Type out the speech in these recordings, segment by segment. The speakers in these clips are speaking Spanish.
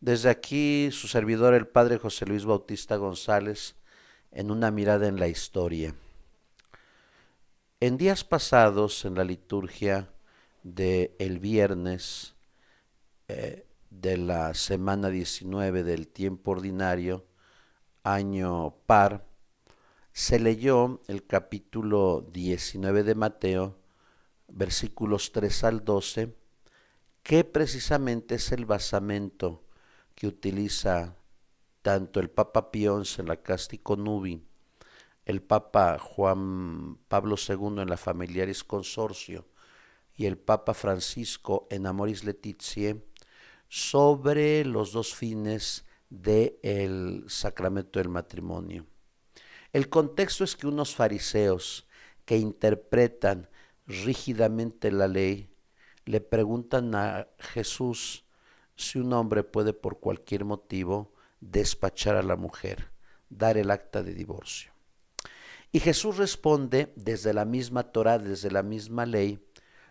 Desde aquí, su servidor, el padre José Luis Bautista González, en una mirada en la historia. En días pasados, en la liturgia del el viernes eh, de la semana 19 del tiempo ordinario, año par, se leyó el capítulo 19 de Mateo, versículos 3 al 12, que precisamente es el basamento que utiliza tanto el Papa Pío en la Casti Nubi, el Papa Juan Pablo II en la Familiaris Consorcio y el Papa Francisco en Amoris Letizie sobre los dos fines del sacramento del matrimonio. El contexto es que unos fariseos que interpretan rígidamente la ley le preguntan a Jesús si un hombre puede por cualquier motivo despachar a la mujer, dar el acta de divorcio. Y Jesús responde desde la misma Torah, desde la misma ley,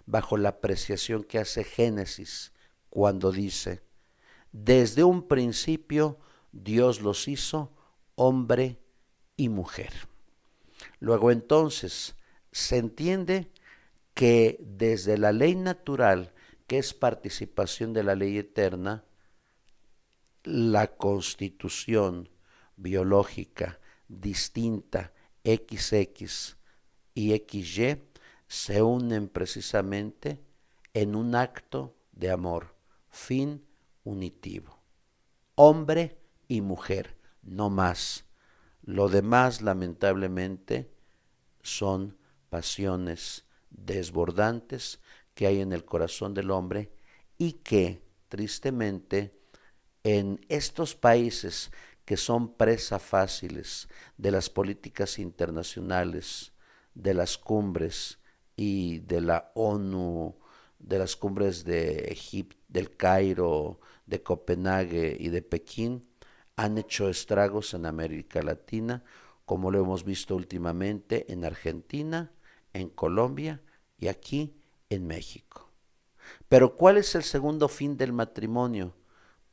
bajo la apreciación que hace Génesis cuando dice, desde un principio Dios los hizo hombre y mujer. Luego entonces se entiende que desde la ley natural que es participación de la ley eterna, la constitución biológica distinta XX y XY se unen precisamente en un acto de amor, fin unitivo. Hombre y mujer, no más. Lo demás, lamentablemente, son pasiones desbordantes que hay en el corazón del hombre y que, tristemente, en estos países que son presa fáciles de las políticas internacionales, de las cumbres y de la ONU, de las cumbres de Egipto, del Cairo, de Copenhague y de Pekín, han hecho estragos en América Latina, como lo hemos visto últimamente en Argentina, en Colombia y aquí en México. Pero ¿cuál es el segundo fin del matrimonio?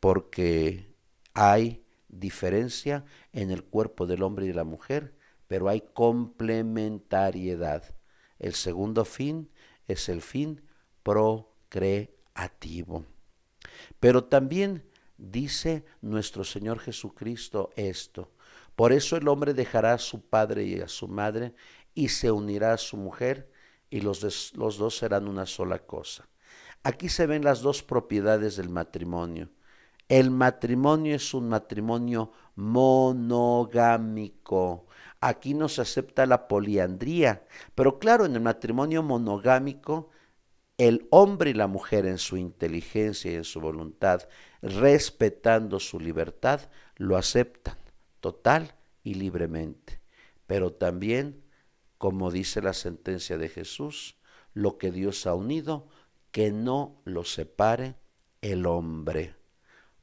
Porque hay diferencia en el cuerpo del hombre y la mujer, pero hay complementariedad. El segundo fin es el fin procreativo. Pero también dice nuestro Señor Jesucristo esto. Por eso el hombre dejará a su padre y a su madre y se unirá a su mujer y los, los dos serán una sola cosa. Aquí se ven las dos propiedades del matrimonio. El matrimonio es un matrimonio monogámico. Aquí no se acepta la poliandría, pero claro, en el matrimonio monogámico, el hombre y la mujer en su inteligencia y en su voluntad, respetando su libertad, lo aceptan total y libremente. Pero también como dice la sentencia de Jesús, lo que Dios ha unido, que no lo separe el hombre.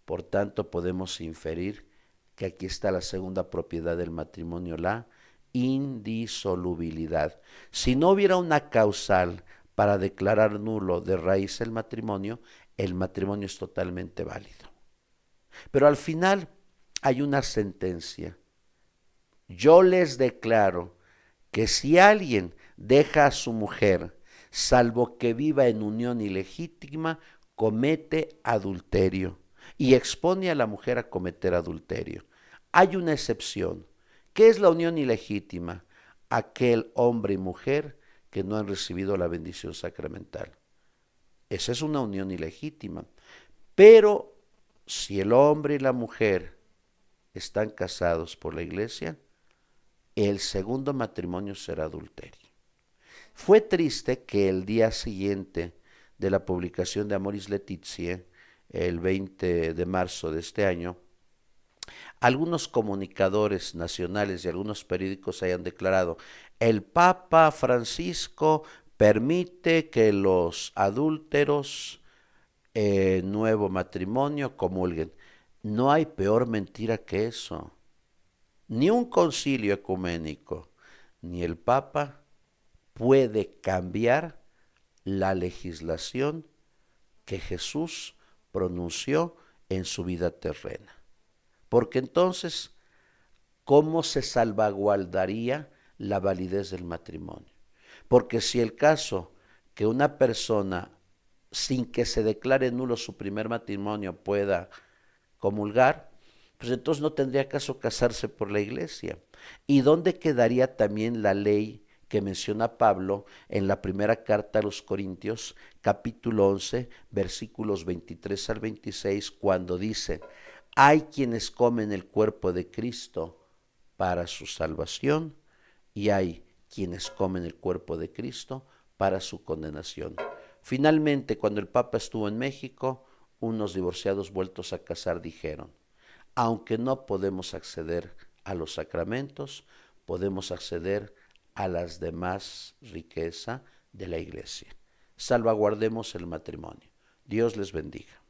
Por tanto, podemos inferir que aquí está la segunda propiedad del matrimonio, la indisolubilidad. Si no hubiera una causal para declarar nulo de raíz el matrimonio, el matrimonio es totalmente válido. Pero al final hay una sentencia. Yo les declaro que si alguien deja a su mujer, salvo que viva en unión ilegítima, comete adulterio y expone a la mujer a cometer adulterio. Hay una excepción. ¿Qué es la unión ilegítima? Aquel hombre y mujer que no han recibido la bendición sacramental. Esa es una unión ilegítima. Pero si el hombre y la mujer están casados por la iglesia, el segundo matrimonio será adulterio. Fue triste que el día siguiente de la publicación de Amoris Letizie, el 20 de marzo de este año, algunos comunicadores nacionales y algunos periódicos hayan declarado, el Papa Francisco permite que los adúlteros, eh, nuevo matrimonio, comulguen. No hay peor mentira que eso ni un concilio ecuménico, ni el Papa puede cambiar la legislación que Jesús pronunció en su vida terrena. Porque entonces, ¿cómo se salvaguardaría la validez del matrimonio? Porque si el caso que una persona, sin que se declare nulo su primer matrimonio, pueda comulgar, pues entonces no tendría caso casarse por la iglesia. ¿Y dónde quedaría también la ley que menciona Pablo en la primera carta a los Corintios, capítulo 11, versículos 23 al 26, cuando dice, hay quienes comen el cuerpo de Cristo para su salvación y hay quienes comen el cuerpo de Cristo para su condenación. Finalmente, cuando el Papa estuvo en México, unos divorciados vueltos a casar dijeron, aunque no podemos acceder a los sacramentos, podemos acceder a las demás riqueza de la iglesia. Salvaguardemos el matrimonio. Dios les bendiga.